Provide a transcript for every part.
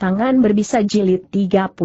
Tangan berbisa jilid 33.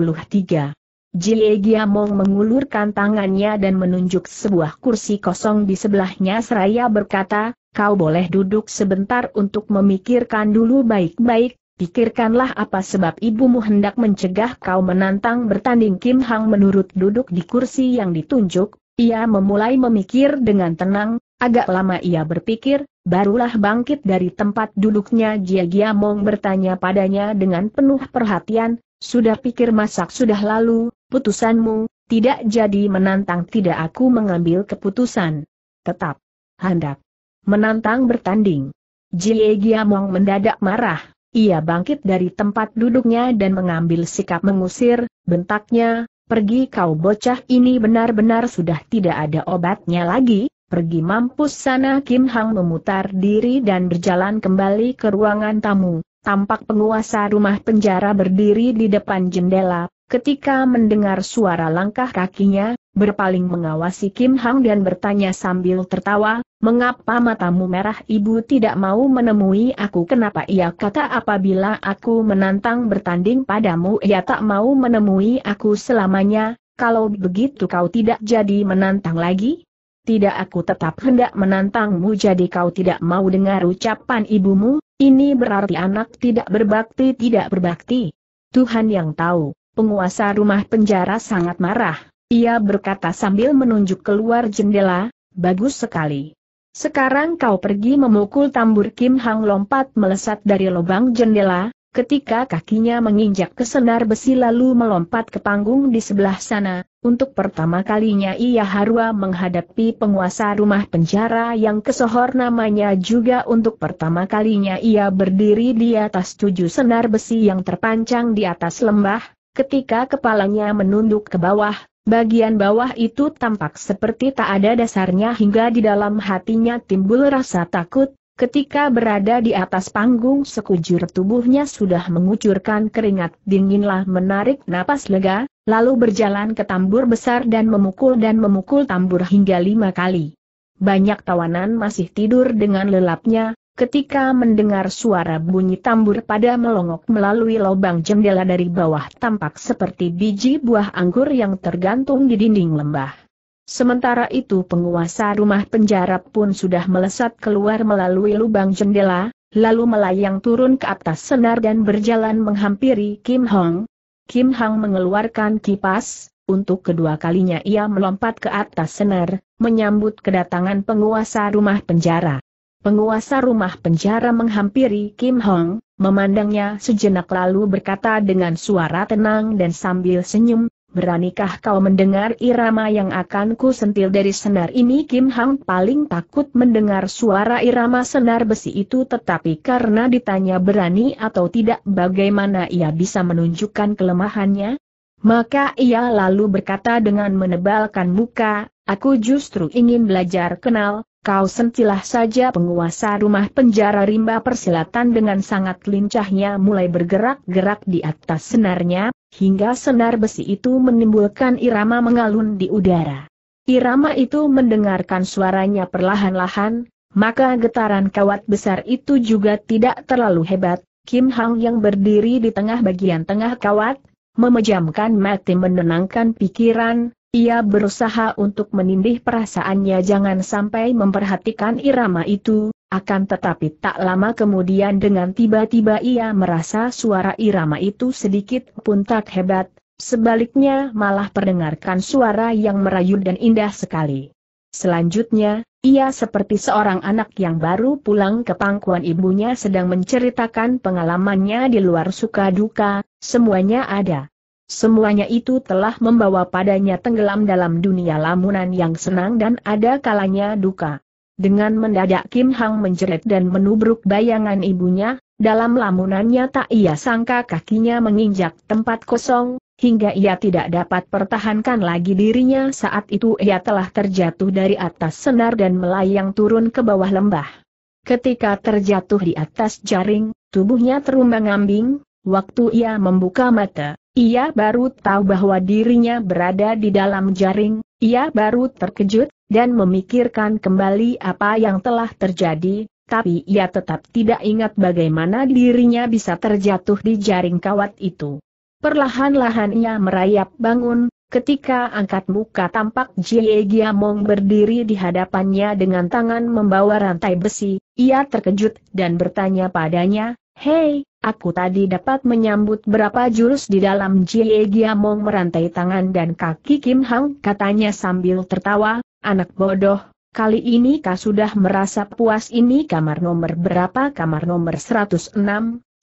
Jie Giamong mengulurkan tangannya dan menunjuk sebuah kursi kosong di sebelahnya seraya berkata, kau boleh duduk sebentar untuk memikirkan dulu baik-baik, pikirkanlah apa sebab ibumu hendak mencegah kau menantang bertanding Kim Hang menurut duduk di kursi yang ditunjuk, ia memulai memikir dengan tenang, agak lama ia berpikir, Barulah bangkit dari tempat duduknya Jia Mong bertanya padanya dengan penuh perhatian, sudah pikir masak sudah lalu, putusanmu, tidak jadi menantang tidak aku mengambil keputusan. Tetap. Hendak. Menantang bertanding. Jie Mong mendadak marah. Ia bangkit dari tempat duduknya dan mengambil sikap mengusir, bentaknya, pergi kau bocah ini benar-benar sudah tidak ada obatnya lagi, Pergi mampus sana Kim Hang memutar diri dan berjalan kembali ke ruangan tamu. Tampak penguasa rumah penjara berdiri di depan jendela, ketika mendengar suara langkah kakinya, berpaling mengawasi Kim Hang dan bertanya sambil tertawa, Mengapa matamu merah ibu tidak mau menemui aku kenapa ia kata apabila aku menantang bertanding padamu ia tak mau menemui aku selamanya, kalau begitu kau tidak jadi menantang lagi? tidak aku tetap hendak menantangmu jadi kau tidak mau dengar ucapan ibumu, ini berarti anak tidak berbakti tidak berbakti. Tuhan yang tahu, penguasa rumah penjara sangat marah, ia berkata sambil menunjuk keluar jendela, bagus sekali. Sekarang kau pergi memukul tambur Kim Hang lompat melesat dari lubang jendela, Ketika kakinya menginjak ke senar besi lalu melompat ke panggung di sebelah sana, untuk pertama kalinya ia harua menghadapi penguasa rumah penjara yang kesohor namanya juga untuk pertama kalinya ia berdiri di atas tujuh senar besi yang terpancang di atas lembah, ketika kepalanya menunduk ke bawah, Bagian bawah itu tampak seperti tak ada dasarnya hingga di dalam hatinya timbul rasa takut, Ketika berada di atas panggung sekujur tubuhnya sudah mengucurkan keringat dinginlah menarik napas lega, lalu berjalan ke tambur besar dan memukul dan memukul tambur hingga lima kali. Banyak tawanan masih tidur dengan lelapnya, ketika mendengar suara bunyi tambur pada melongok melalui lubang jendela dari bawah tampak seperti biji buah anggur yang tergantung di dinding lembah. Sementara itu penguasa rumah penjara pun sudah melesat keluar melalui lubang jendela, lalu melayang turun ke atas senar dan berjalan menghampiri Kim Hong. Kim Hong mengeluarkan kipas, untuk kedua kalinya ia melompat ke atas senar, menyambut kedatangan penguasa rumah penjara. Penguasa rumah penjara menghampiri Kim Hong, memandangnya sejenak lalu berkata dengan suara tenang dan sambil senyum, Beranikah kau mendengar irama yang akan ku sentil dari senar ini? Kim Hang paling takut mendengar suara irama senar besi itu tetapi karena ditanya berani atau tidak bagaimana ia bisa menunjukkan kelemahannya? Maka ia lalu berkata dengan menebalkan muka, aku justru ingin belajar kenal, kau sentilah saja penguasa rumah penjara rimba persilatan dengan sangat lincahnya mulai bergerak-gerak di atas senarnya, hingga senar besi itu menimbulkan irama mengalun di udara. Irama itu mendengarkan suaranya perlahan-lahan, maka getaran kawat besar itu juga tidak terlalu hebat. Kim Hang yang berdiri di tengah bagian tengah kawat, memejamkan mati menenangkan pikiran, ia berusaha untuk menindih perasaannya jangan sampai memperhatikan irama itu, akan tetapi tak lama kemudian dengan tiba-tiba ia merasa suara irama itu sedikit pun tak hebat, sebaliknya malah perdengarkan suara yang merayu dan indah sekali. Selanjutnya, ia seperti seorang anak yang baru pulang ke pangkuan ibunya sedang menceritakan pengalamannya di luar suka duka, semuanya ada. Semuanya itu telah membawa padanya tenggelam dalam dunia lamunan yang senang dan ada kalanya duka. Dengan mendadak Kim Hang menjerit dan menubruk bayangan ibunya, dalam lamunannya tak ia sangka kakinya menginjak tempat kosong, hingga ia tidak dapat pertahankan lagi dirinya saat itu ia telah terjatuh dari atas senar dan melayang turun ke bawah lembah. Ketika terjatuh di atas jaring, tubuhnya terumbang-ambing, waktu ia membuka mata, ia baru tahu bahwa dirinya berada di dalam jaring, ia baru terkejut, dan memikirkan kembali apa yang telah terjadi, tapi ia tetap tidak ingat bagaimana dirinya bisa terjatuh di jaring kawat itu. Perlahan-lahan ia merayap bangun, ketika angkat muka tampak Jie Giamong berdiri di hadapannya dengan tangan membawa rantai besi, ia terkejut dan bertanya padanya, Hei, aku tadi dapat menyambut berapa jurus di dalam Jie Giamong merantai tangan dan kaki Kim Hang katanya sambil tertawa, anak bodoh, kali ini kau sudah merasa puas ini kamar nomor berapa kamar nomor 106,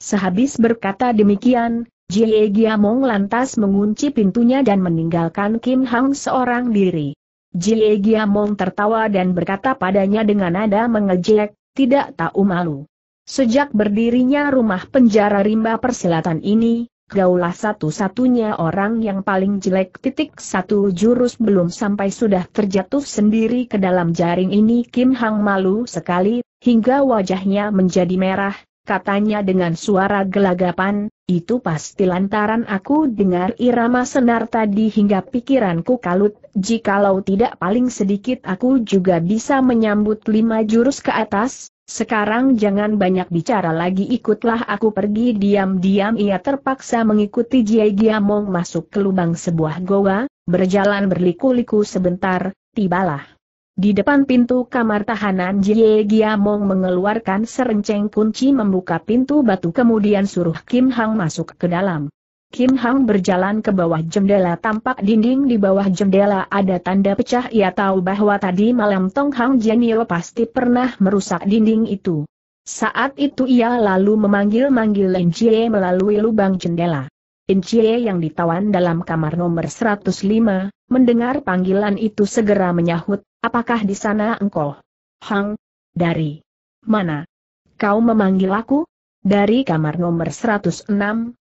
sehabis berkata demikian, Jie Giamong lantas mengunci pintunya dan meninggalkan Kim Hang seorang diri. Jie Giamong tertawa dan berkata padanya dengan nada mengejek, tidak tahu malu. Sejak berdirinya rumah penjara rimba persilatan ini, Gaulah satu-satunya orang yang paling jelek titik satu jurus belum sampai sudah terjatuh sendiri ke dalam jaring ini Kim Hang malu sekali, hingga wajahnya menjadi merah, katanya dengan suara gelagapan, itu pasti lantaran aku dengar irama senar tadi hingga pikiranku kalut, jikalau tidak paling sedikit aku juga bisa menyambut lima jurus ke atas, sekarang jangan banyak bicara lagi ikutlah aku pergi diam-diam ia terpaksa mengikuti Jie Giamong masuk ke lubang sebuah goa, berjalan berliku-liku sebentar, tibalah. Di depan pintu kamar tahanan Jie Giamong mengeluarkan serenceng kunci membuka pintu batu kemudian suruh Kim Hang masuk ke dalam. Kim Hang berjalan ke bawah jendela tampak dinding di bawah jendela ada tanda pecah ia tahu bahwa tadi malam Tong Hang Jianio pasti pernah merusak dinding itu. Saat itu ia lalu memanggil-manggil Lin Jie melalui lubang jendela. Lin Jie yang ditawan dalam kamar nomor 105, mendengar panggilan itu segera menyahut, apakah di sana engkau? Hang? Dari? Mana? Kau memanggil aku? Dari kamar nomor 106,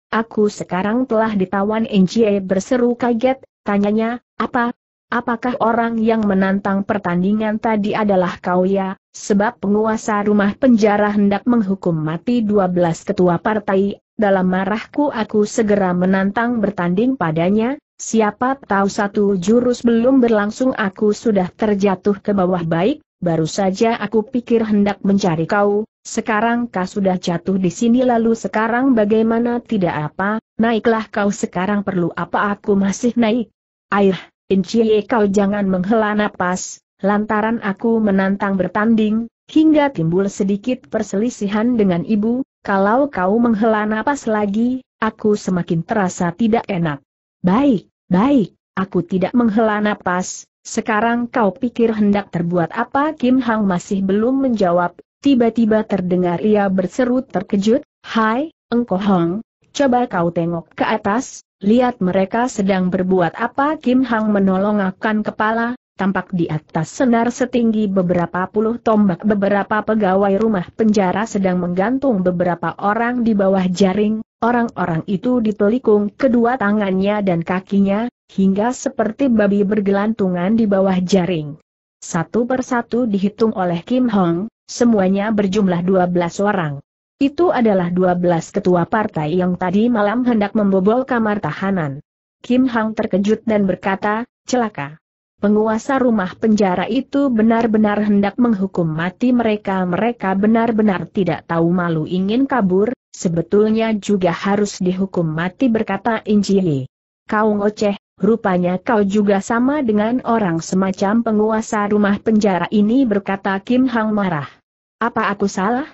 Aku sekarang telah ditawan Enjie berseru kaget, tanyanya, apa? Apakah orang yang menantang pertandingan tadi adalah kau ya? Sebab penguasa rumah penjara hendak menghukum mati 12 ketua partai, dalam marahku aku segera menantang bertanding padanya, siapa tahu satu jurus belum berlangsung aku sudah terjatuh ke bawah baik, baru saja aku pikir hendak mencari kau, sekarang kau sudah jatuh di sini lalu sekarang bagaimana tidak apa, naiklah kau sekarang perlu apa aku masih naik. Air, inciye kau jangan menghela napas, lantaran aku menantang bertanding, hingga timbul sedikit perselisihan dengan ibu, kalau kau menghela napas lagi, aku semakin terasa tidak enak. Baik, baik, aku tidak menghela napas, sekarang kau pikir hendak terbuat apa Kim Hang masih belum menjawab, tiba-tiba terdengar ia berseru terkejut, Hai, engkau Hong, coba kau tengok ke atas, lihat mereka sedang berbuat apa Kim Hang menolong kepala, tampak di atas senar setinggi beberapa puluh tombak beberapa pegawai rumah penjara sedang menggantung beberapa orang di bawah jaring, orang-orang itu ditelikung kedua tangannya dan kakinya, hingga seperti babi bergelantungan di bawah jaring. Satu persatu dihitung oleh Kim Hong, semuanya berjumlah 12 orang. Itu adalah 12 ketua partai yang tadi malam hendak membobol kamar tahanan. Kim Hong terkejut dan berkata, celaka. Penguasa rumah penjara itu benar-benar hendak menghukum mati mereka. Mereka benar-benar tidak tahu malu ingin kabur, sebetulnya juga harus dihukum mati berkata Injili. Kau ngoceh, Rupanya kau juga sama dengan orang semacam penguasa rumah penjara ini berkata Kim Hang marah. Apa aku salah?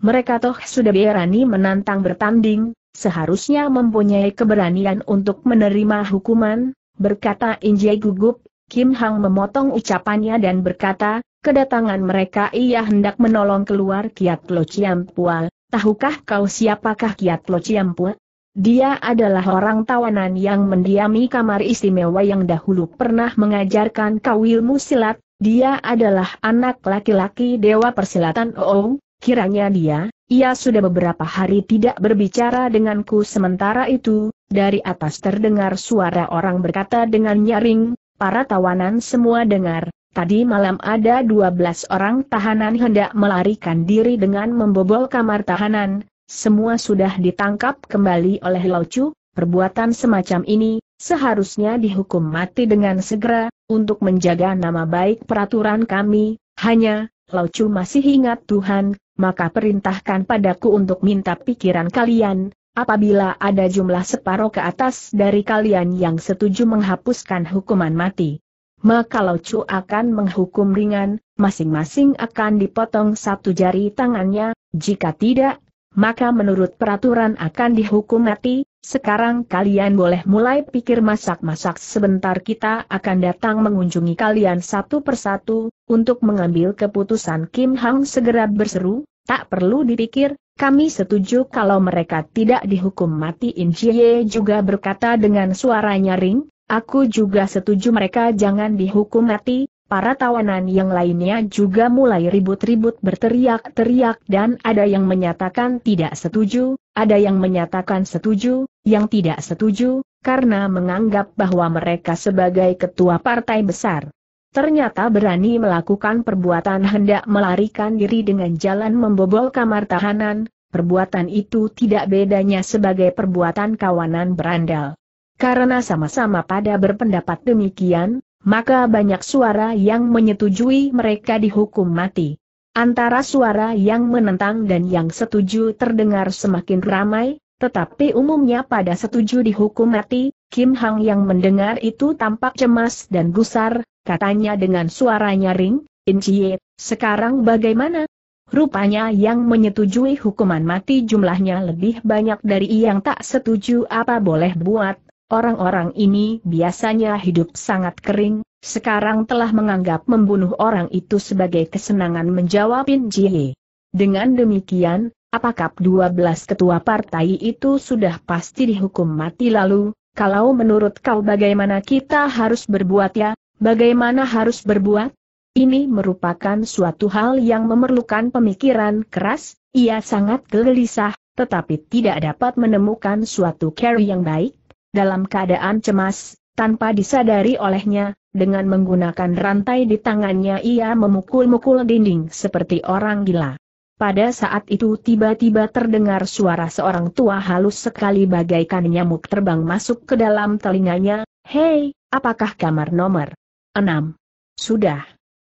Mereka toh sudah berani menantang bertanding, seharusnya mempunyai keberanian untuk menerima hukuman, berkata Injie gugup, Kim Hang memotong ucapannya dan berkata, kedatangan mereka ia hendak menolong keluar Kiat Lo Pua. tahukah kau siapakah Kiat Lo Pua? Dia adalah orang tawanan yang mendiami kamar istimewa yang dahulu pernah mengajarkan kau ilmu silat, dia adalah anak laki-laki dewa persilatan Oh, kiranya dia, ia sudah beberapa hari tidak berbicara denganku sementara itu, dari atas terdengar suara orang berkata dengan nyaring, para tawanan semua dengar, tadi malam ada 12 orang tahanan hendak melarikan diri dengan membobol kamar tahanan, semua sudah ditangkap kembali oleh Laucu, perbuatan semacam ini, seharusnya dihukum mati dengan segera, untuk menjaga nama baik peraturan kami, hanya, Laucu masih ingat Tuhan, maka perintahkan padaku untuk minta pikiran kalian, apabila ada jumlah separuh ke atas dari kalian yang setuju menghapuskan hukuman mati. Maka Laucu akan menghukum ringan, masing-masing akan dipotong satu jari tangannya, jika tidak, maka menurut peraturan akan dihukum mati, sekarang kalian boleh mulai pikir masak-masak sebentar kita akan datang mengunjungi kalian satu persatu, untuk mengambil keputusan Kim Hang segera berseru, tak perlu dipikir, kami setuju kalau mereka tidak dihukum mati In Jie juga berkata dengan suara nyaring, aku juga setuju mereka jangan dihukum mati, Para tawanan yang lainnya juga mulai ribut-ribut berteriak-teriak dan ada yang menyatakan tidak setuju, ada yang menyatakan setuju, yang tidak setuju, karena menganggap bahwa mereka sebagai ketua partai besar. Ternyata berani melakukan perbuatan hendak melarikan diri dengan jalan membobol kamar tahanan, perbuatan itu tidak bedanya sebagai perbuatan kawanan berandal. Karena sama-sama pada berpendapat demikian, maka banyak suara yang menyetujui mereka dihukum mati. Antara suara yang menentang dan yang setuju terdengar semakin ramai, tetapi umumnya pada setuju dihukum mati, Kim Hang yang mendengar itu tampak cemas dan gusar, katanya dengan suara nyaring, Chie, sekarang bagaimana? Rupanya yang menyetujui hukuman mati jumlahnya lebih banyak dari yang tak setuju apa boleh buat, Orang-orang ini biasanya hidup sangat kering, sekarang telah menganggap membunuh orang itu sebagai kesenangan menjawabin Jie. Dengan demikian, apakah 12 ketua partai itu sudah pasti dihukum mati lalu, kalau menurut kau bagaimana kita harus berbuat ya, bagaimana harus berbuat? Ini merupakan suatu hal yang memerlukan pemikiran keras, ia sangat gelisah, tetapi tidak dapat menemukan suatu cara yang baik, dalam keadaan cemas, tanpa disadari olehnya, dengan menggunakan rantai di tangannya ia memukul-mukul dinding seperti orang gila. Pada saat itu tiba-tiba terdengar suara seorang tua halus sekali bagaikan nyamuk terbang masuk ke dalam telinganya, Hei, apakah kamar nomor 6? Sudah.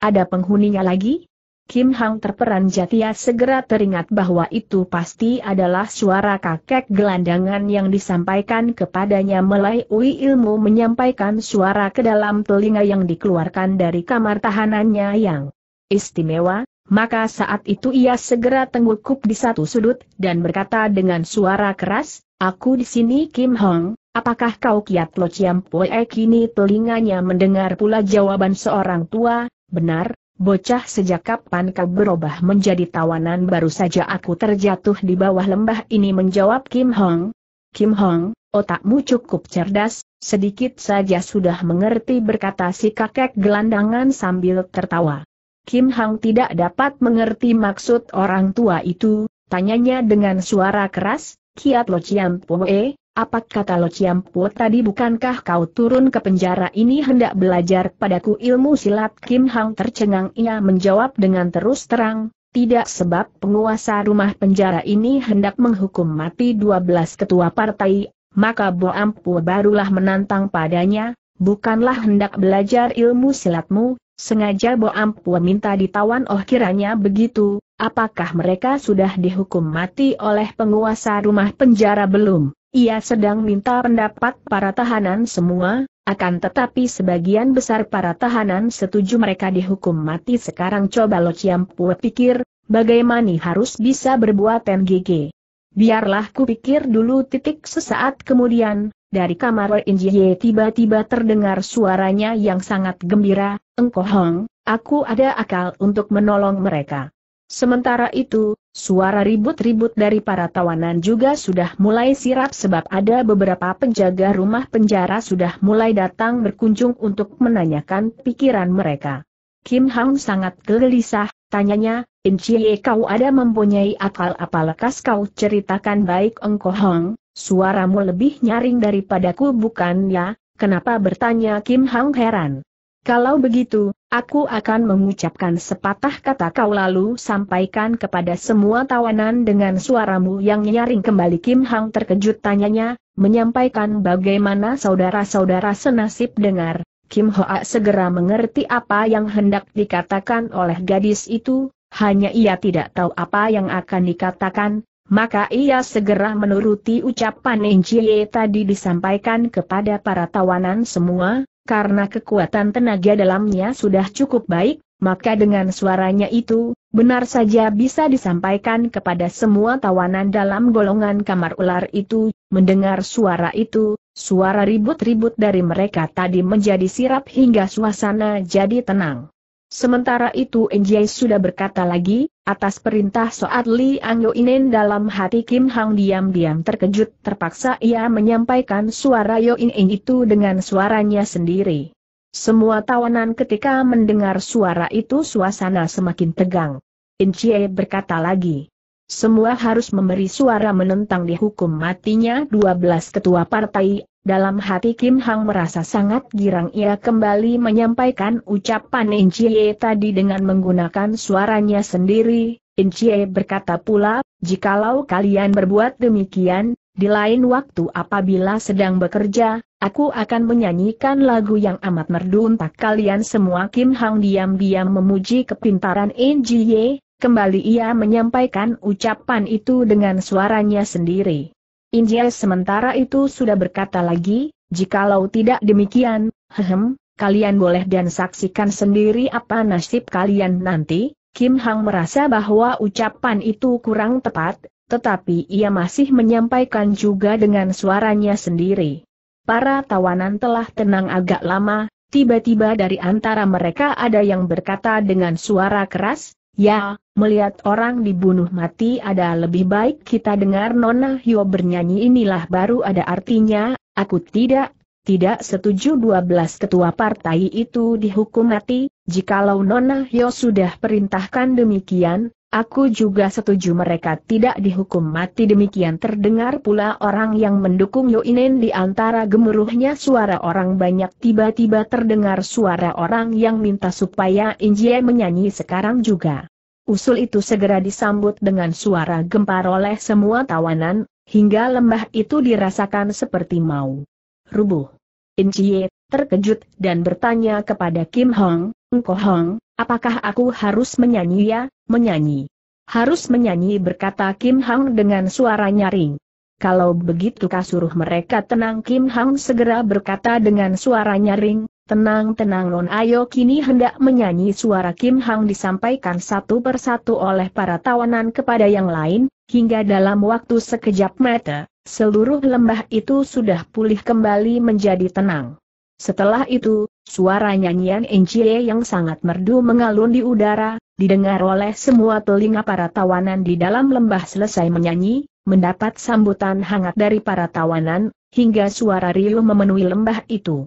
Ada penghuninya lagi? Kim Hang terperanjat ia ya segera teringat bahwa itu pasti adalah suara kakek gelandangan yang disampaikan kepadanya melai Ui ilmu menyampaikan suara ke dalam telinga yang dikeluarkan dari kamar tahanannya yang istimewa, maka saat itu ia segera tengukup di satu sudut dan berkata dengan suara keras, Aku di sini Kim Hong, apakah kau Kiat Lo ciam Poe kini telinganya mendengar pula jawaban seorang tua, benar, Bocah sejak kapan kau berubah menjadi tawanan baru saja aku terjatuh di bawah lembah ini menjawab Kim Hong. Kim Hong, otakmu cukup cerdas, sedikit saja sudah mengerti berkata si kakek gelandangan sambil tertawa. Kim Hong tidak dapat mengerti maksud orang tua itu, tanyanya dengan suara keras, Kiat Lo Chiampoe, eh? apa kata Lo Chiampo tadi bukankah kau turun ke penjara ini hendak belajar padaku ilmu silat Kim Hang tercengang ia menjawab dengan terus terang, tidak sebab penguasa rumah penjara ini hendak menghukum mati 12 ketua partai, maka Bo Ampu barulah menantang padanya, bukanlah hendak belajar ilmu silatmu, sengaja Bo Ampu minta ditawan oh kiranya begitu, apakah mereka sudah dihukum mati oleh penguasa rumah penjara belum? Ia sedang minta pendapat para tahanan semua, akan tetapi sebagian besar para tahanan setuju mereka dihukum mati sekarang coba Lo Ciampue pikir, bagaimana harus bisa berbuat NGG. Biarlah ku pikir dulu titik sesaat kemudian, dari kamar Injiye tiba-tiba terdengar suaranya yang sangat gembira, Engkohong, aku ada akal untuk menolong mereka. Sementara itu, suara ribut-ribut dari para tawanan juga sudah mulai sirap sebab ada beberapa penjaga rumah penjara sudah mulai datang berkunjung untuk menanyakan pikiran mereka. Kim Hang sangat gelisah, tanyanya, Chie kau ada mempunyai akal apa lekas kau ceritakan baik Engko Hong, suaramu lebih nyaring daripadaku bukan ya? kenapa bertanya Kim Hang heran. Kalau begitu, Aku akan mengucapkan sepatah kata kau lalu sampaikan kepada semua tawanan dengan suaramu yang nyaring kembali Kim Hang terkejut tanyanya, menyampaikan bagaimana saudara-saudara senasib dengar. Kim Hoa segera mengerti apa yang hendak dikatakan oleh gadis itu, hanya ia tidak tahu apa yang akan dikatakan, maka ia segera menuruti ucapan Enjie tadi disampaikan kepada para tawanan semua, karena kekuatan tenaga dalamnya sudah cukup baik, maka dengan suaranya itu, benar saja bisa disampaikan kepada semua tawanan dalam golongan kamar ular itu, mendengar suara itu, suara ribut-ribut dari mereka tadi menjadi sirap hingga suasana jadi tenang. Sementara itu Enjai sudah berkata lagi, atas perintah Soat Li Angyo Inen dalam hati Kim Hang diam-diam terkejut terpaksa ia menyampaikan suara Yo Inen itu dengan suaranya sendiri. Semua tawanan ketika mendengar suara itu suasana semakin tegang. Enjai berkata lagi, semua harus memberi suara menentang dihukum matinya 12 ketua partai dalam hati Kim Hang merasa sangat girang ia kembali menyampaikan ucapan Incie tadi dengan menggunakan suaranya sendiri. Incie berkata pula, jikalau kalian berbuat demikian, di lain waktu apabila sedang bekerja, aku akan menyanyikan lagu yang amat merdu untuk kalian semua. Kim Hang diam-diam memuji kepintaran Incie, kembali ia menyampaikan ucapan itu dengan suaranya sendiri. Injil sementara itu sudah berkata lagi, jikalau tidak demikian, hehem, kalian boleh dan saksikan sendiri apa nasib kalian nanti. Kim Hang merasa bahwa ucapan itu kurang tepat, tetapi ia masih menyampaikan juga dengan suaranya sendiri. Para tawanan telah tenang agak lama, tiba-tiba dari antara mereka ada yang berkata dengan suara keras, Ya, Melihat orang dibunuh mati ada lebih baik kita dengar Nona Hyo bernyanyi inilah baru ada artinya, aku tidak, tidak setuju 12 ketua partai itu dihukum mati, jikalau Nona Hyo sudah perintahkan demikian, aku juga setuju mereka tidak dihukum mati demikian terdengar pula orang yang mendukung Yo Inen di antara gemuruhnya suara orang banyak tiba-tiba terdengar suara orang yang minta supaya Injie menyanyi sekarang juga. Usul itu segera disambut dengan suara gempar oleh semua tawanan, hingga lembah itu dirasakan seperti mau rubuh. Incie, terkejut dan bertanya kepada Kim Hong, Engko Hong, apakah aku harus menyanyi ya, menyanyi? Harus menyanyi berkata Kim Hong dengan suara nyaring. Kalau begitu kasuruh mereka tenang Kim Hong segera berkata dengan suara nyaring, Tenang-tenang Non Ayo kini hendak menyanyi suara Kim Hang disampaikan satu persatu oleh para tawanan kepada yang lain, hingga dalam waktu sekejap mata, seluruh lembah itu sudah pulih kembali menjadi tenang. Setelah itu, suara nyanyian Enjie yang sangat merdu mengalun di udara, didengar oleh semua telinga para tawanan di dalam lembah selesai menyanyi, mendapat sambutan hangat dari para tawanan, hingga suara riuh memenuhi lembah itu.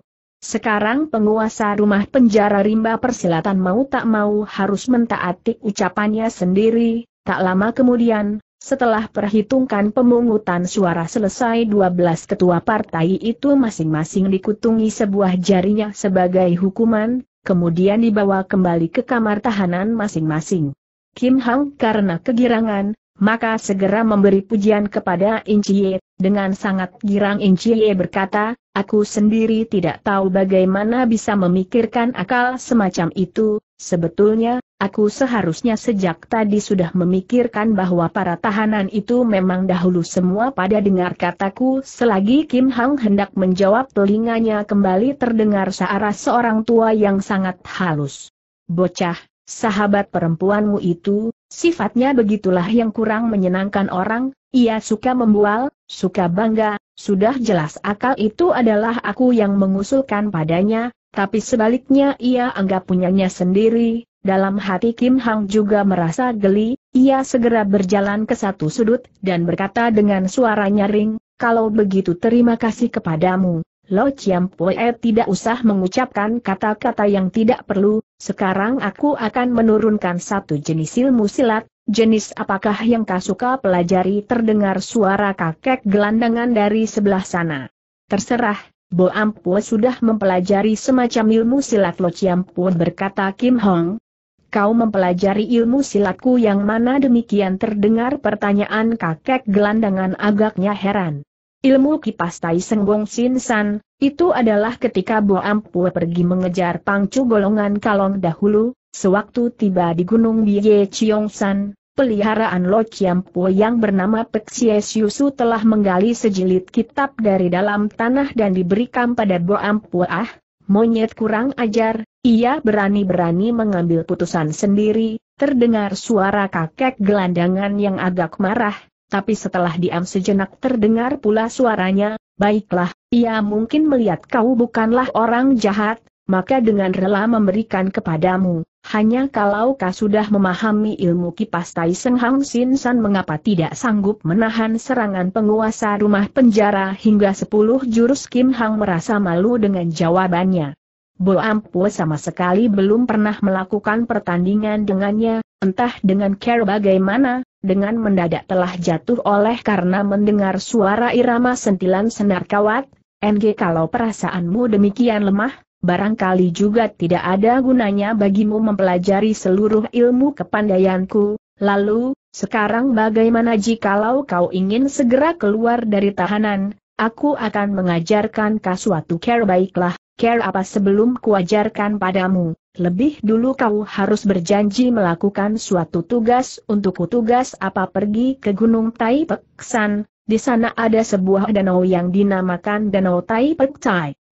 Sekarang penguasa rumah penjara rimba persilatan mau tak mau harus mentaati ucapannya sendiri, tak lama kemudian, setelah perhitungkan pemungutan suara selesai 12 ketua partai itu masing-masing dikutungi sebuah jarinya sebagai hukuman, kemudian dibawa kembali ke kamar tahanan masing-masing. Kim Hang karena kegirangan, maka segera memberi pujian kepada Inciye, dengan sangat girang Inciye berkata, Aku sendiri tidak tahu bagaimana bisa memikirkan akal semacam itu, sebetulnya, aku seharusnya sejak tadi sudah memikirkan bahwa para tahanan itu memang dahulu semua pada dengar kataku selagi Kim Hang hendak menjawab telinganya kembali terdengar searah seorang tua yang sangat halus. Bocah, sahabat perempuanmu itu, sifatnya begitulah yang kurang menyenangkan orang, ia suka membual, Suka bangga, sudah jelas akal itu adalah aku yang mengusulkan padanya, tapi sebaliknya ia anggap punyanya sendiri, dalam hati Kim Hang juga merasa geli, ia segera berjalan ke satu sudut dan berkata dengan suara nyaring, kalau begitu terima kasih kepadamu. Lo Chiam Poe tidak usah mengucapkan kata-kata yang tidak perlu, sekarang aku akan menurunkan satu jenis ilmu silat, Jenis apakah yang kau suka pelajari terdengar suara kakek gelandangan dari sebelah sana. Terserah, Bo Ampu sudah mempelajari semacam ilmu silat Lo Chiampun berkata Kim Hong. Kau mempelajari ilmu silatku yang mana demikian terdengar pertanyaan kakek gelandangan agaknya heran. Ilmu kipas Tai Senggong Sin San, itu adalah ketika Bo Ampu pergi mengejar pangcu golongan kalong dahulu, Sewaktu tiba di Gunung Biye Chiongsan, peliharaan Lo Po yang bernama Pexies Yusu telah menggali sejilid kitab dari dalam tanah dan diberikan pada Boampuah, monyet kurang ajar, ia berani-berani mengambil putusan sendiri, terdengar suara kakek gelandangan yang agak marah, tapi setelah diam sejenak terdengar pula suaranya, baiklah, ia mungkin melihat kau bukanlah orang jahat, maka dengan rela memberikan kepadamu. Hanya kalau kau sudah memahami ilmu kipas Tai Seng Hang Sin San mengapa tidak sanggup menahan serangan penguasa rumah penjara hingga sepuluh jurus Kim Hang merasa malu dengan jawabannya. Bo Ampu sama sekali belum pernah melakukan pertandingan dengannya, entah dengan care bagaimana, dengan mendadak telah jatuh oleh karena mendengar suara irama sentilan senar kawat, NG kalau perasaanmu demikian lemah, barangkali juga tidak ada gunanya bagimu mempelajari seluruh ilmu kepandaianku, lalu, sekarang bagaimana jikalau kau ingin segera keluar dari tahanan, aku akan mengajarkan kau suatu care baiklah, care apa sebelum kuajarkan padamu, lebih dulu kau harus berjanji melakukan suatu tugas untukku tugas apa pergi ke Gunung Tai di sana ada sebuah danau yang dinamakan Danau Tai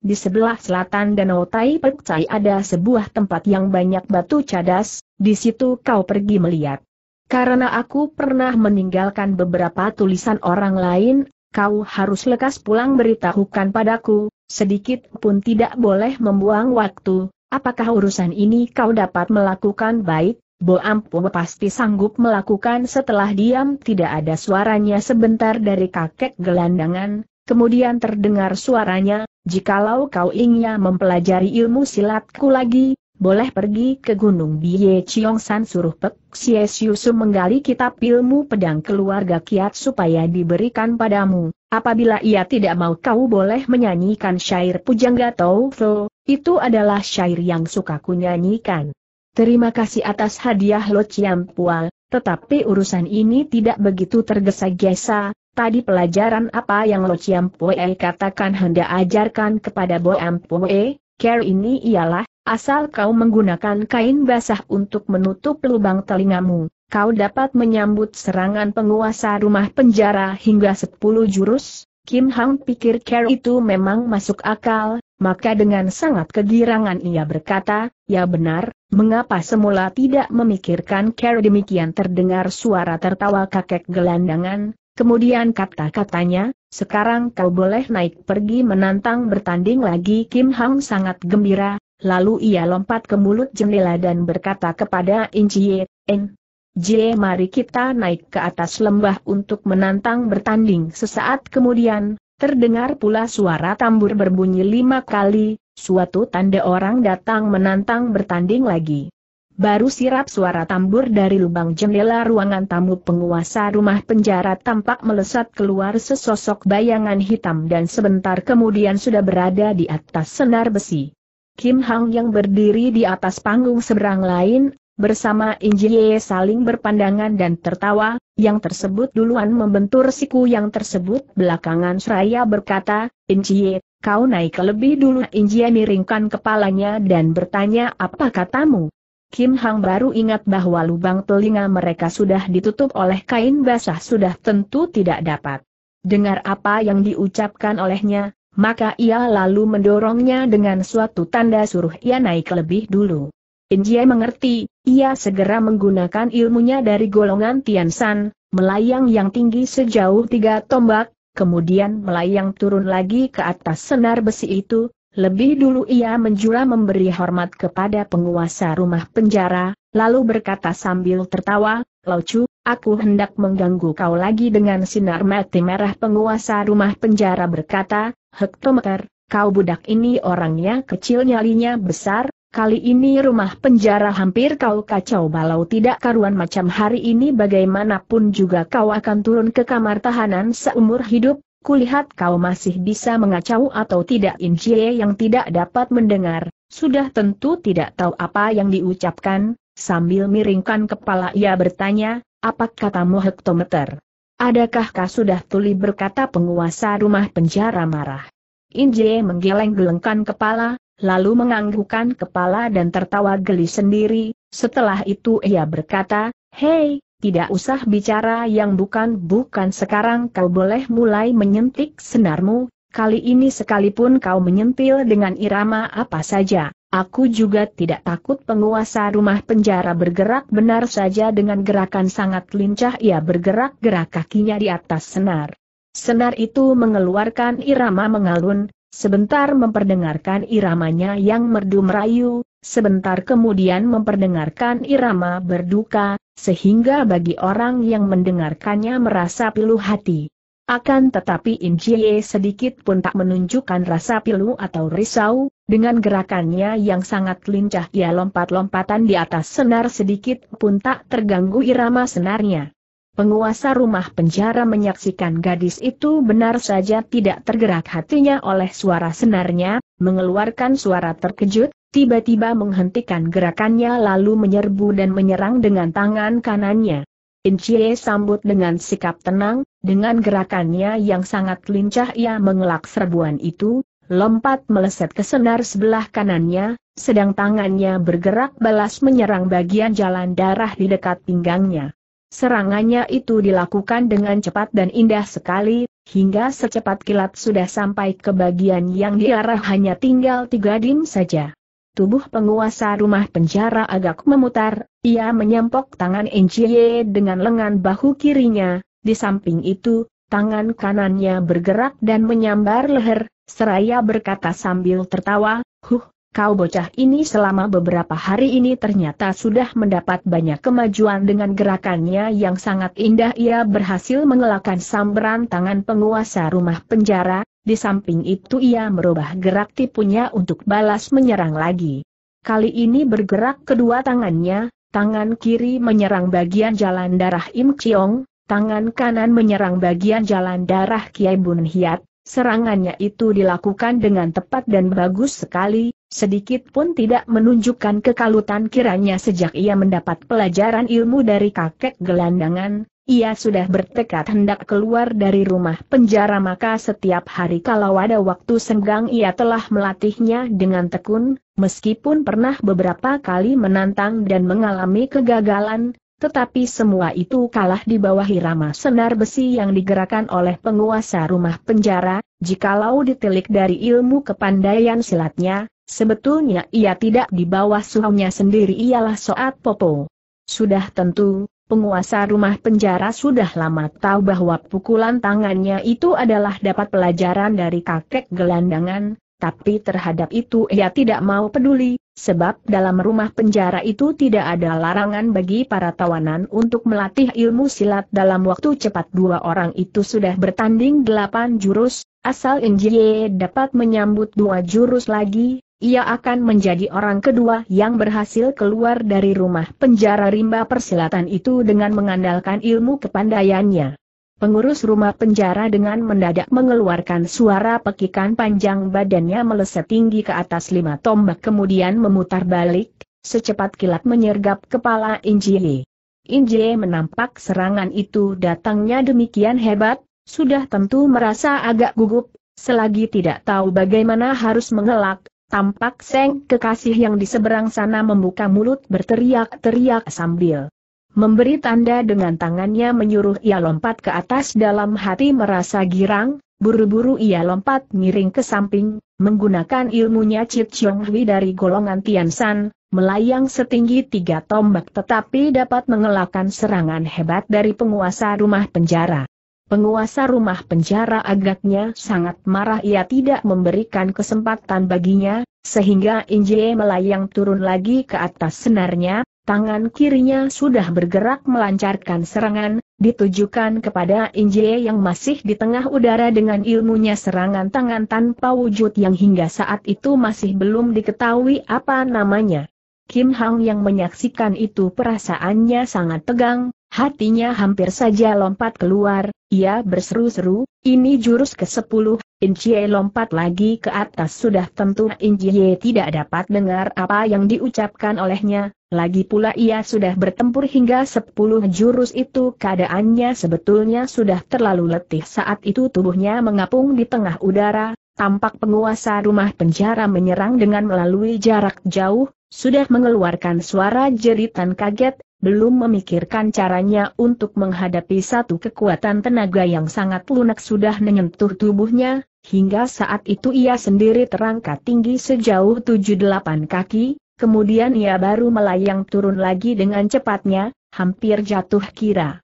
di sebelah selatan Danau Tai Pekcai ada sebuah tempat yang banyak batu cadas, di situ kau pergi melihat. Karena aku pernah meninggalkan beberapa tulisan orang lain, kau harus lekas pulang beritahukan padaku, sedikit pun tidak boleh membuang waktu, apakah urusan ini kau dapat melakukan baik? Bo Ampu pasti sanggup melakukan setelah diam tidak ada suaranya sebentar dari kakek gelandangan, Kemudian terdengar suaranya, jikalau kau ingin mempelajari ilmu silatku lagi, boleh pergi ke Gunung Biye San suruh Pek Siesiusu menggali kitab ilmu pedang keluarga kiat supaya diberikan padamu. Apabila ia tidak mau kau boleh menyanyikan syair Pujangga Taufo, itu adalah syair yang suka ku nyanyikan. Terima kasih atas hadiah Lo Chiam Pua, tetapi urusan ini tidak begitu tergesa-gesa, Tadi pelajaran apa yang Lo Chiam Pue katakan hendak ajarkan kepada Bo Am Pue, care ini ialah, asal kau menggunakan kain basah untuk menutup lubang telingamu, kau dapat menyambut serangan penguasa rumah penjara hingga 10 jurus, Kim Hang pikir care itu memang masuk akal, maka dengan sangat kegirangan ia berkata, ya benar, mengapa semula tidak memikirkan care demikian terdengar suara tertawa kakek gelandangan, Kemudian kata-katanya, sekarang kau boleh naik pergi menantang bertanding lagi Kim Hang sangat gembira, lalu ia lompat ke mulut jendela dan berkata kepada In Jie, In Jie mari kita naik ke atas lembah untuk menantang bertanding sesaat kemudian, terdengar pula suara tambur berbunyi lima kali, suatu tanda orang datang menantang bertanding lagi. Baru sirap suara tambur dari lubang jendela ruangan tamu penguasa rumah penjara tampak melesat keluar sesosok bayangan hitam dan sebentar kemudian sudah berada di atas senar besi. Kim Hang yang berdiri di atas panggung seberang lain, bersama In Jie saling berpandangan dan tertawa, yang tersebut duluan membentur siku yang tersebut belakangan seraya berkata, In Jie, kau naik lebih dulu In Jie miringkan kepalanya dan bertanya apa katamu. Kim Hang baru ingat bahwa lubang telinga mereka sudah ditutup oleh kain basah sudah tentu tidak dapat dengar apa yang diucapkan olehnya, maka ia lalu mendorongnya dengan suatu tanda suruh ia naik lebih dulu. Jie mengerti, ia segera menggunakan ilmunya dari golongan Tian San, melayang yang tinggi sejauh tiga tombak, kemudian melayang turun lagi ke atas senar besi itu, lebih dulu ia menjura memberi hormat kepada penguasa rumah penjara, lalu berkata sambil tertawa, Laucu, aku hendak mengganggu kau lagi dengan sinar mati merah penguasa rumah penjara berkata, Hektometer, kau budak ini orangnya kecil nyalinya besar, kali ini rumah penjara hampir kau kacau balau tidak karuan macam hari ini bagaimanapun juga kau akan turun ke kamar tahanan seumur hidup, Kulihat kau masih bisa mengacau atau tidak Injie yang tidak dapat mendengar, sudah tentu tidak tahu apa yang diucapkan, sambil miringkan kepala ia bertanya, apa katamu hektometer? Adakah kau sudah tuli berkata penguasa rumah penjara marah? Injie menggeleng-gelengkan kepala, lalu menganggukkan kepala dan tertawa geli sendiri, setelah itu ia berkata, Hei, tidak usah bicara yang bukan-bukan sekarang kau boleh mulai menyentik senarmu, kali ini sekalipun kau menyentil dengan irama apa saja. Aku juga tidak takut penguasa rumah penjara bergerak benar saja dengan gerakan sangat lincah ia bergerak-gerak kakinya di atas senar. Senar itu mengeluarkan irama mengalun, sebentar memperdengarkan iramanya yang merdu merayu, sebentar kemudian memperdengarkan irama berduka, sehingga bagi orang yang mendengarkannya merasa pilu hati. Akan tetapi Jie sedikit pun tak menunjukkan rasa pilu atau risau, dengan gerakannya yang sangat lincah ia lompat-lompatan di atas senar sedikit pun tak terganggu irama senarnya. Penguasa rumah penjara menyaksikan gadis itu benar saja tidak tergerak hatinya oleh suara senarnya, mengeluarkan suara terkejut, tiba-tiba menghentikan gerakannya lalu menyerbu dan menyerang dengan tangan kanannya. Incie sambut dengan sikap tenang, dengan gerakannya yang sangat lincah ia mengelak serbuan itu, lompat meleset ke senar sebelah kanannya, sedang tangannya bergerak balas menyerang bagian jalan darah di dekat pinggangnya. Serangannya itu dilakukan dengan cepat dan indah sekali, hingga secepat kilat sudah sampai ke bagian yang diarah hanya tinggal tiga dim saja. Tubuh penguasa rumah penjara agak memutar, ia menyempok tangan Encie dengan lengan bahu kirinya, di samping itu, tangan kanannya bergerak dan menyambar leher, seraya berkata sambil tertawa, Huh, kau bocah ini selama beberapa hari ini ternyata sudah mendapat banyak kemajuan dengan gerakannya yang sangat indah ia berhasil mengelakkan sambaran tangan penguasa rumah penjara, di samping itu ia merubah gerak tipunya untuk balas menyerang lagi. Kali ini bergerak kedua tangannya, tangan kiri menyerang bagian jalan darah Im Chiong, tangan kanan menyerang bagian jalan darah Kiai Bun Hiat. Serangannya itu dilakukan dengan tepat dan bagus sekali, sedikit pun tidak menunjukkan kekalutan kiranya sejak ia mendapat pelajaran ilmu dari kakek gelandangan, ia sudah bertekad hendak keluar dari rumah penjara maka setiap hari kalau ada waktu senggang ia telah melatihnya dengan tekun, meskipun pernah beberapa kali menantang dan mengalami kegagalan, tetapi semua itu kalah di bawah irama senar besi yang digerakkan oleh penguasa rumah penjara, jikalau ditelik dari ilmu kepandaian silatnya, sebetulnya ia tidak di bawah suhunya sendiri ialah Soat Popo. Sudah tentu, penguasa rumah penjara sudah lama tahu bahwa pukulan tangannya itu adalah dapat pelajaran dari kakek gelandangan, tapi terhadap itu ia tidak mau peduli, sebab dalam rumah penjara itu tidak ada larangan bagi para tawanan untuk melatih ilmu silat dalam waktu cepat dua orang itu sudah bertanding delapan jurus, asal Injie dapat menyambut dua jurus lagi, ia akan menjadi orang kedua yang berhasil keluar dari rumah penjara rimba persilatan itu dengan mengandalkan ilmu kepandaiannya. Pengurus rumah penjara dengan mendadak mengeluarkan suara pekikan panjang badannya meleset tinggi ke atas lima tombak kemudian memutar balik, secepat kilat menyergap kepala Injie. Injie menampak serangan itu datangnya demikian hebat, sudah tentu merasa agak gugup, selagi tidak tahu bagaimana harus mengelak, Tampak Seng kekasih yang di seberang sana membuka mulut berteriak-teriak sambil memberi tanda dengan tangannya menyuruh ia lompat ke atas dalam hati merasa girang, buru-buru ia lompat miring ke samping, menggunakan ilmunya Cip Chong Hui dari golongan Tian San, melayang setinggi tiga tombak tetapi dapat mengelakkan serangan hebat dari penguasa rumah penjara. Penguasa rumah penjara agaknya sangat marah ia tidak memberikan kesempatan baginya, sehingga Injie melayang turun lagi ke atas senarnya, tangan kirinya sudah bergerak melancarkan serangan, ditujukan kepada Injie yang masih di tengah udara dengan ilmunya serangan tangan tanpa wujud yang hingga saat itu masih belum diketahui apa namanya. Kim Hang yang menyaksikan itu perasaannya sangat tegang, Hatinya hampir saja lompat keluar, ia berseru-seru, ini jurus ke-10, Injie lompat lagi ke atas sudah tentu Injie tidak dapat dengar apa yang diucapkan olehnya, lagi pula ia sudah bertempur hingga 10 jurus itu keadaannya sebetulnya sudah terlalu letih saat itu tubuhnya mengapung di tengah udara, tampak penguasa rumah penjara menyerang dengan melalui jarak jauh, sudah mengeluarkan suara jeritan kaget, belum memikirkan caranya untuk menghadapi satu kekuatan tenaga yang sangat lunak sudah menyentuh tubuhnya, hingga saat itu ia sendiri terangkat tinggi sejauh 7-8 kaki, kemudian ia baru melayang turun lagi dengan cepatnya, hampir jatuh kira.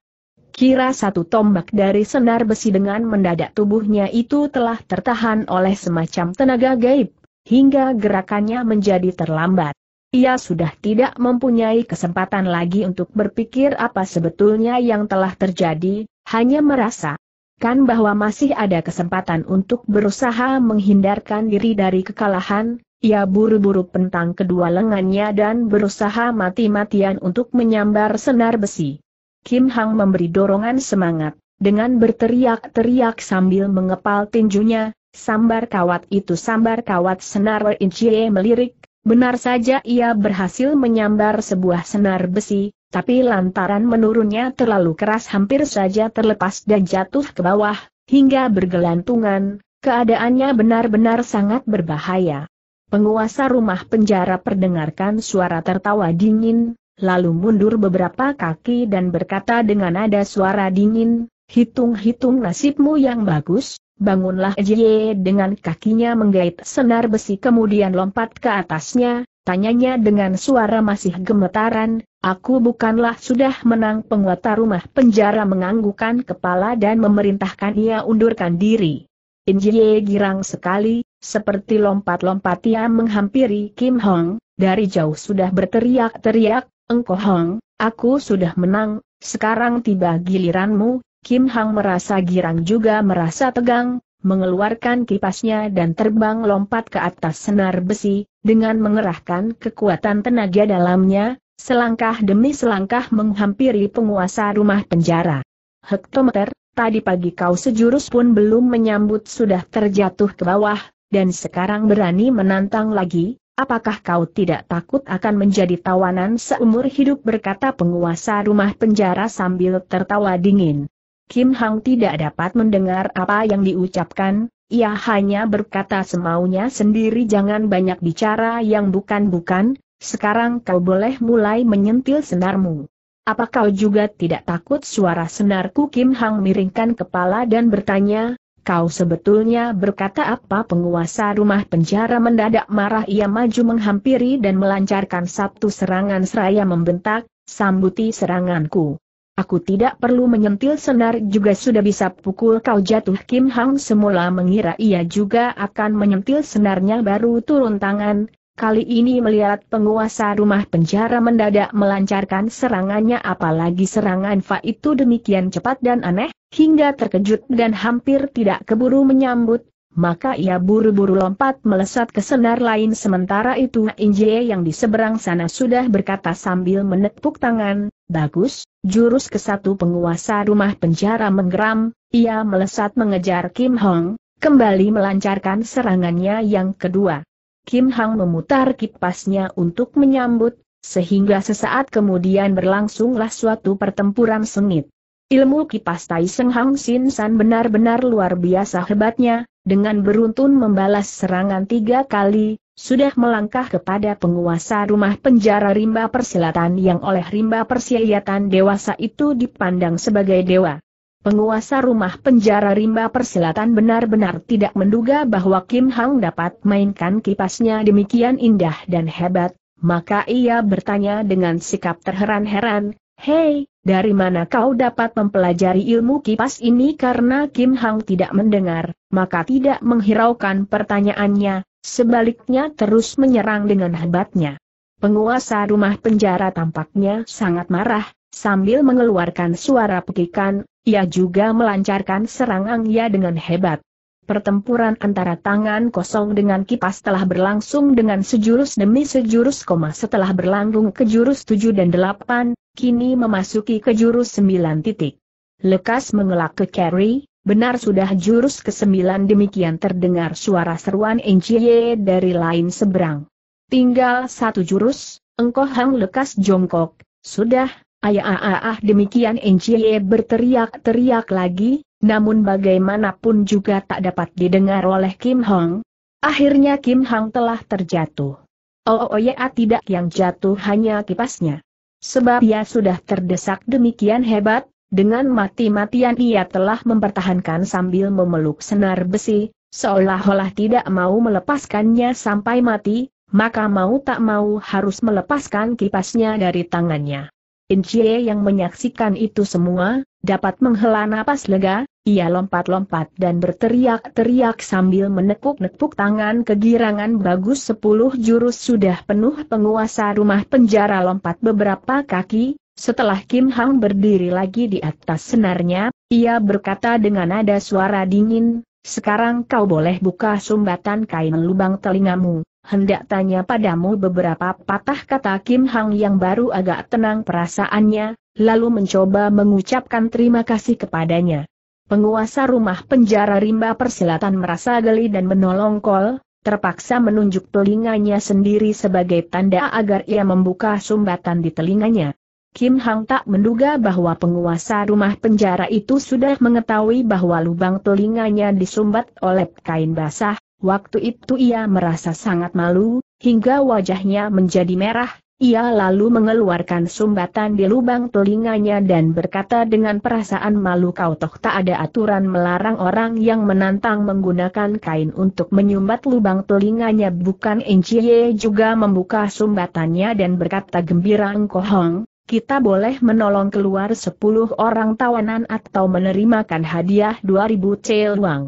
Kira satu tombak dari senar besi dengan mendadak tubuhnya itu telah tertahan oleh semacam tenaga gaib, hingga gerakannya menjadi terlambat. Ia sudah tidak mempunyai kesempatan lagi untuk berpikir apa sebetulnya yang telah terjadi, hanya merasa kan bahwa masih ada kesempatan untuk berusaha menghindarkan diri dari kekalahan, ia buru-buru pentang kedua lengannya dan berusaha mati-matian untuk menyambar senar besi. Kim Hang memberi dorongan semangat, dengan berteriak-teriak sambil mengepal tinjunya, sambar kawat itu sambar kawat senar Wen melirik, Benar saja ia berhasil menyambar sebuah senar besi, tapi lantaran menurunnya terlalu keras hampir saja terlepas dan jatuh ke bawah, hingga bergelantungan, keadaannya benar-benar sangat berbahaya. Penguasa rumah penjara perdengarkan suara tertawa dingin, lalu mundur beberapa kaki dan berkata dengan nada suara dingin, hitung-hitung nasibmu yang bagus, Bangunlah Jie dengan kakinya menggait senar besi kemudian lompat ke atasnya, tanyanya dengan suara masih gemetaran, aku bukanlah sudah menang penguata rumah penjara menganggukan kepala dan memerintahkan ia undurkan diri. Jie girang sekali, seperti lompat-lompat ia menghampiri Kim Hong, dari jauh sudah berteriak-teriak, engkau Hong, aku sudah menang, sekarang tiba giliranmu, Kim Hang merasa girang juga merasa tegang, mengeluarkan kipasnya dan terbang lompat ke atas senar besi, dengan mengerahkan kekuatan tenaga dalamnya, selangkah demi selangkah menghampiri penguasa rumah penjara. Hektometer, tadi pagi kau sejurus pun belum menyambut sudah terjatuh ke bawah, dan sekarang berani menantang lagi, apakah kau tidak takut akan menjadi tawanan seumur hidup berkata penguasa rumah penjara sambil tertawa dingin. Kim Hang tidak dapat mendengar apa yang diucapkan, ia hanya berkata semaunya sendiri jangan banyak bicara yang bukan-bukan, sekarang kau boleh mulai menyentil senarmu. Apa kau juga tidak takut suara senarku Kim Hang miringkan kepala dan bertanya, kau sebetulnya berkata apa penguasa rumah penjara mendadak marah ia maju menghampiri dan melancarkan satu serangan seraya membentak, sambuti seranganku. Aku tidak perlu menyentil senar juga sudah bisa pukul kau jatuh Kim Hang semula mengira ia juga akan menyentil senarnya baru turun tangan, Kali ini melihat penguasa rumah penjara mendadak melancarkan serangannya apalagi serangan Fa itu demikian cepat dan aneh, hingga terkejut dan hampir tidak keburu menyambut, maka ia buru-buru lompat melesat ke senar lain sementara itu Injie yang di seberang sana sudah berkata sambil menepuk tangan, Bagus, jurus ke satu penguasa rumah penjara menggeram, ia melesat mengejar Kim Hong, kembali melancarkan serangannya yang kedua. Kim Hong memutar kipasnya untuk menyambut, sehingga sesaat kemudian berlangsunglah suatu pertempuran sengit. Ilmu kipas Tai Seng Hang Sin San benar-benar luar biasa hebatnya, dengan beruntun membalas serangan tiga kali, sudah melangkah kepada penguasa rumah penjara rimba persilatan yang oleh rimba persilatan dewasa itu dipandang sebagai dewa. Penguasa rumah penjara rimba persilatan benar-benar tidak menduga bahwa Kim Hang dapat mainkan kipasnya demikian indah dan hebat, maka ia bertanya dengan sikap terheran-heran, Hei, dari mana kau dapat mempelajari ilmu kipas ini karena Kim Hang tidak mendengar, maka tidak menghiraukan pertanyaannya, Sebaliknya terus menyerang dengan hebatnya. Penguasa rumah penjara tampaknya sangat marah, sambil mengeluarkan suara pekikan, ia juga melancarkan serangan ia dengan hebat. Pertempuran antara tangan kosong dengan kipas telah berlangsung dengan sejurus demi sejurus koma setelah berlanggung ke jurus 7 dan 8, kini memasuki ke jurus 9 titik. Lekas mengelak ke Carrie, Benar sudah jurus ke-9 demikian terdengar suara seruan Enciye dari lain seberang. Tinggal satu jurus, engkau hang lekas jongkok, sudah, ayah ah, ah, ah demikian Enciye berteriak-teriak lagi, namun bagaimanapun juga tak dapat didengar oleh Kim Hong. Akhirnya Kim Hong telah terjatuh. Oh, oh ya tidak yang jatuh hanya kipasnya. Sebab ia sudah terdesak demikian hebat, dengan mati-matian ia telah mempertahankan sambil memeluk senar besi, seolah-olah tidak mau melepaskannya sampai mati, maka mau tak mau harus melepaskan kipasnya dari tangannya. Incie yang menyaksikan itu semua, dapat menghela napas lega, ia lompat-lompat dan berteriak-teriak sambil menepuk-nepuk tangan kegirangan bagus sepuluh jurus sudah penuh penguasa rumah penjara lompat beberapa kaki, setelah Kim Hang berdiri lagi di atas senarnya, ia berkata dengan nada suara dingin, sekarang kau boleh buka sumbatan kain lubang telingamu, hendak tanya padamu beberapa patah kata Kim Hang yang baru agak tenang perasaannya, lalu mencoba mengucapkan terima kasih kepadanya. Penguasa rumah penjara rimba persilatan merasa geli dan menolong kol, terpaksa menunjuk telinganya sendiri sebagai tanda agar ia membuka sumbatan di telinganya. Kim Hang tak menduga bahwa penguasa rumah penjara itu sudah mengetahui bahwa lubang telinganya disumbat oleh kain basah, waktu itu ia merasa sangat malu, hingga wajahnya menjadi merah, ia lalu mengeluarkan sumbatan di lubang telinganya dan berkata dengan perasaan malu kau toh tak ada aturan melarang orang yang menantang menggunakan kain untuk menyumbat lubang telinganya bukan Encie juga membuka sumbatannya dan berkata gembira engkohong, kita boleh menolong keluar sepuluh orang tawanan atau menerimakan hadiah dua 2000 celuang.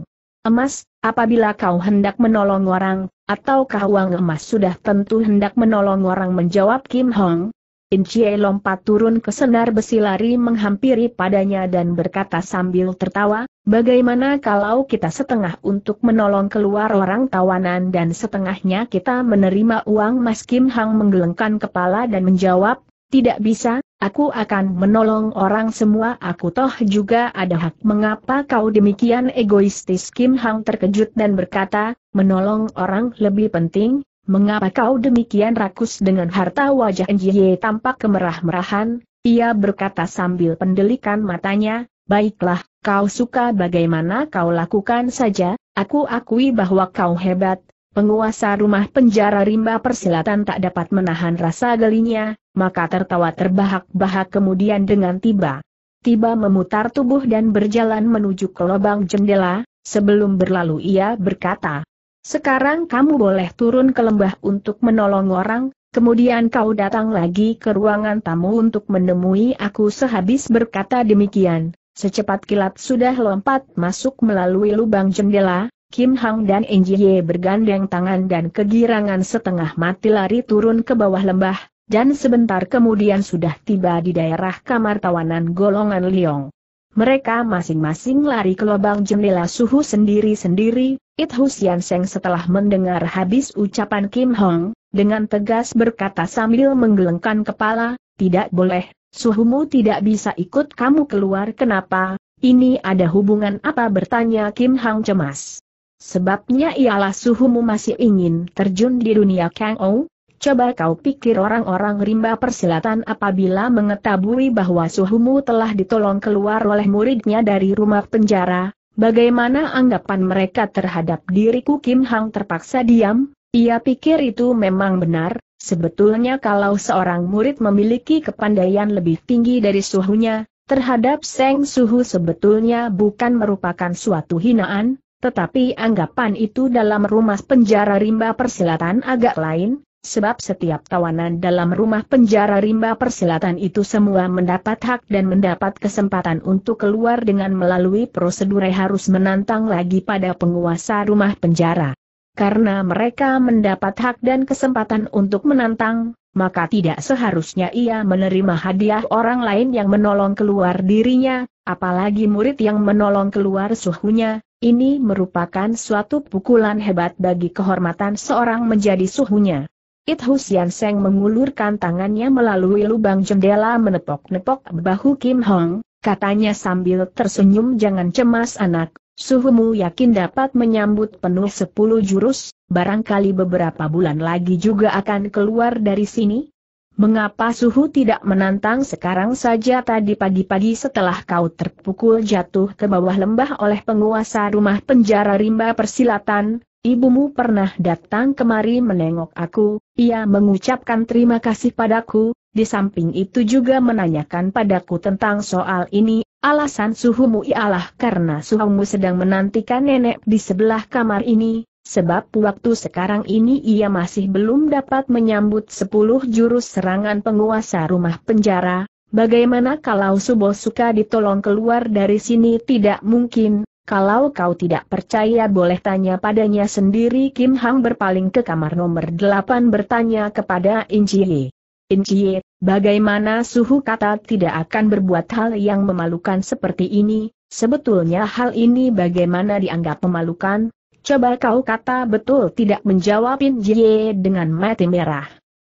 Emas, apabila kau hendak menolong orang, atau kau uang emas sudah tentu hendak menolong orang menjawab Kim Hong. in Chie lompat turun ke senar besi lari menghampiri padanya dan berkata sambil tertawa, bagaimana kalau kita setengah untuk menolong keluar orang tawanan dan setengahnya kita menerima uang Mas Kim Hang menggelengkan kepala dan menjawab, tidak bisa, aku akan menolong orang semua aku toh juga ada hak mengapa kau demikian egoistis Kim Hang terkejut dan berkata, menolong orang lebih penting, mengapa kau demikian rakus dengan harta wajah Njie tampak kemerah-merahan, ia berkata sambil pendelikan matanya, baiklah, kau suka bagaimana kau lakukan saja, aku akui bahwa kau hebat, Penguasa rumah penjara rimba persilatan tak dapat menahan rasa gelinya, maka tertawa terbahak-bahak kemudian dengan tiba. Tiba memutar tubuh dan berjalan menuju ke lubang jendela, sebelum berlalu ia berkata, Sekarang kamu boleh turun ke lembah untuk menolong orang, kemudian kau datang lagi ke ruangan tamu untuk menemui aku sehabis berkata demikian. Secepat kilat sudah lompat masuk melalui lubang jendela, Kim Hang dan Enjie bergandeng tangan dan kegirangan setengah mati lari turun ke bawah lembah, dan sebentar kemudian sudah tiba di daerah kamar tawanan golongan Liong. Mereka masing-masing lari ke lubang jendela suhu sendiri-sendiri, It Husian Seng setelah mendengar habis ucapan Kim Hong, dengan tegas berkata sambil menggelengkan kepala, tidak boleh, suhumu tidak bisa ikut kamu keluar kenapa, ini ada hubungan apa bertanya Kim Hong cemas. Sebabnya ialah suhumu masih ingin terjun di dunia Kang Ou, Coba kau pikir orang-orang rimba persilatan apabila mengetahui bahwa suhumu telah ditolong keluar oleh muridnya dari rumah penjara, bagaimana anggapan mereka terhadap diriku Kim Hang terpaksa diam, ia pikir itu memang benar, sebetulnya kalau seorang murid memiliki kepandaian lebih tinggi dari suhunya, terhadap Seng Suhu sebetulnya bukan merupakan suatu hinaan, tetapi anggapan itu dalam rumah penjara rimba persilatan agak lain, sebab setiap tawanan dalam rumah penjara rimba persilatan itu semua mendapat hak dan mendapat kesempatan untuk keluar dengan melalui prosedur harus menantang lagi pada penguasa rumah penjara. Karena mereka mendapat hak dan kesempatan untuk menantang, maka tidak seharusnya ia menerima hadiah orang lain yang menolong keluar dirinya, apalagi murid yang menolong keluar suhunya, ini merupakan suatu pukulan hebat bagi kehormatan seorang menjadi suhunya. It Husian Seng mengulurkan tangannya melalui lubang jendela menepok-nepok bahu Kim Hong, katanya sambil tersenyum jangan cemas anak, Suhumu yakin dapat menyambut penuh sepuluh jurus, barangkali beberapa bulan lagi juga akan keluar dari sini? Mengapa Suhu tidak menantang sekarang saja tadi pagi-pagi setelah kau terpukul jatuh ke bawah lembah oleh penguasa rumah penjara rimba persilatan, Ibumu pernah datang kemari menengok aku, ia mengucapkan terima kasih padaku, di samping itu juga menanyakan padaku tentang soal ini, Alasan suhumu ialah karena suhumu sedang menantikan nenek di sebelah kamar ini, sebab waktu sekarang ini ia masih belum dapat menyambut sepuluh jurus serangan penguasa rumah penjara, bagaimana kalau Subo suka ditolong keluar dari sini tidak mungkin, kalau kau tidak percaya boleh tanya padanya sendiri Kim Hang berpaling ke kamar nomor 8 bertanya kepada Inji Inkie, bagaimana suhu kata tidak akan berbuat hal yang memalukan seperti ini, sebetulnya hal ini bagaimana dianggap memalukan? Coba kau kata betul tidak menjawab Inkie dengan mati merah.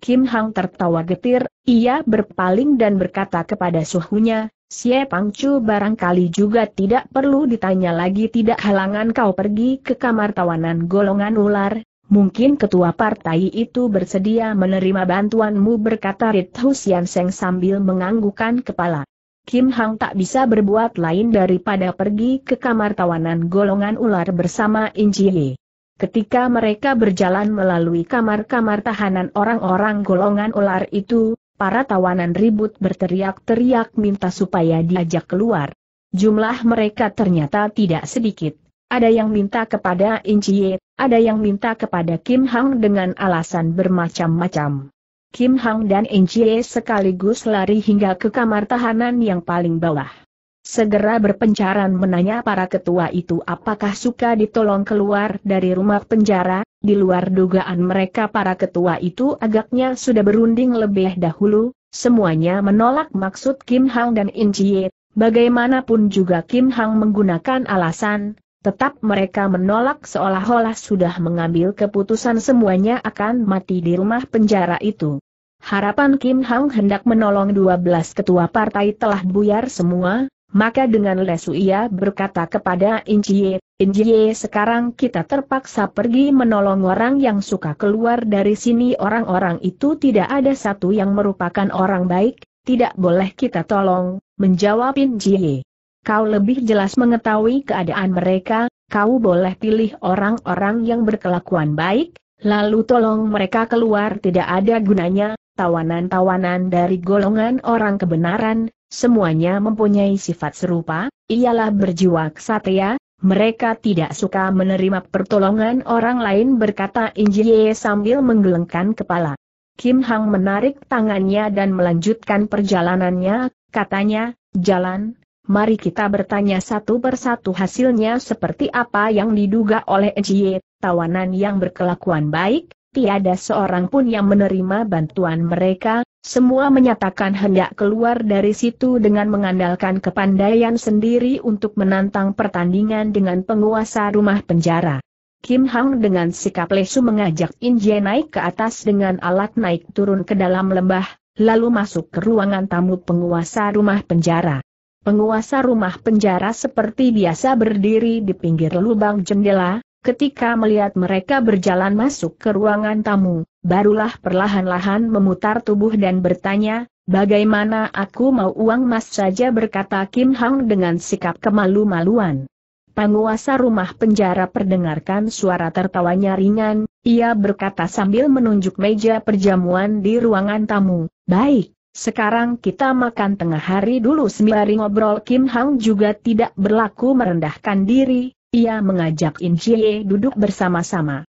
Kim Hang tertawa getir, ia berpaling dan berkata kepada suhunya, Xie Pangcu barangkali juga tidak perlu ditanya lagi tidak halangan kau pergi ke kamar tawanan golongan ular, Mungkin ketua partai itu bersedia menerima bantuanmu berkata Rit Husian Seng sambil menganggukan kepala. Kim Hang tak bisa berbuat lain daripada pergi ke kamar tawanan golongan ular bersama Inci Ye. Ketika mereka berjalan melalui kamar-kamar tahanan orang-orang golongan ular itu, para tawanan ribut berteriak-teriak minta supaya diajak keluar. Jumlah mereka ternyata tidak sedikit. Ada yang minta kepada Incie, ada yang minta kepada Kim Hang dengan alasan bermacam-macam. Kim Hang dan Incie sekaligus lari hingga ke kamar tahanan yang paling bawah. Segera berpencaran menanya para ketua itu apakah suka ditolong keluar dari rumah penjara, di luar dugaan mereka para ketua itu agaknya sudah berunding lebih dahulu, semuanya menolak maksud Kim Hang dan Incie, bagaimanapun juga Kim Hang menggunakan alasan, Tetap mereka menolak seolah-olah sudah mengambil keputusan semuanya akan mati di rumah penjara itu. Harapan Kim Hang hendak menolong 12 ketua partai telah buyar semua, maka dengan lesu ia berkata kepada In Jie sekarang kita terpaksa pergi menolong orang yang suka keluar dari sini orang-orang itu tidak ada satu yang merupakan orang baik, tidak boleh kita tolong, menjawab Jie. Kau lebih jelas mengetahui keadaan mereka, kau boleh pilih orang-orang yang berkelakuan baik, lalu tolong mereka keluar tidak ada gunanya, tawanan-tawanan dari golongan orang kebenaran, semuanya mempunyai sifat serupa, ialah berjiwa kesatria, mereka tidak suka menerima pertolongan orang lain berkata Injie sambil menggelengkan kepala. Kim Hang menarik tangannya dan melanjutkan perjalanannya, katanya, jalan, mari kita bertanya satu persatu hasilnya seperti apa yang diduga oleh Ejie, tawanan yang berkelakuan baik, tiada seorang pun yang menerima bantuan mereka, semua menyatakan hendak keluar dari situ dengan mengandalkan kepandaian sendiri untuk menantang pertandingan dengan penguasa rumah penjara. Kim Hang dengan sikap lesu mengajak Inje naik ke atas dengan alat naik turun ke dalam lembah, lalu masuk ke ruangan tamu penguasa rumah penjara. Penguasa rumah penjara seperti biasa berdiri di pinggir lubang jendela, ketika melihat mereka berjalan masuk ke ruangan tamu, barulah perlahan-lahan memutar tubuh dan bertanya, bagaimana aku mau uang mas saja berkata Kim Hang dengan sikap kemalu-maluan. Penguasa rumah penjara perdengarkan suara tertawanya ringan, ia berkata sambil menunjuk meja perjamuan di ruangan tamu, baik, sekarang kita makan tengah hari dulu sembari ngobrol Kim Hang juga tidak berlaku merendahkan diri, ia mengajak In Chie duduk bersama-sama.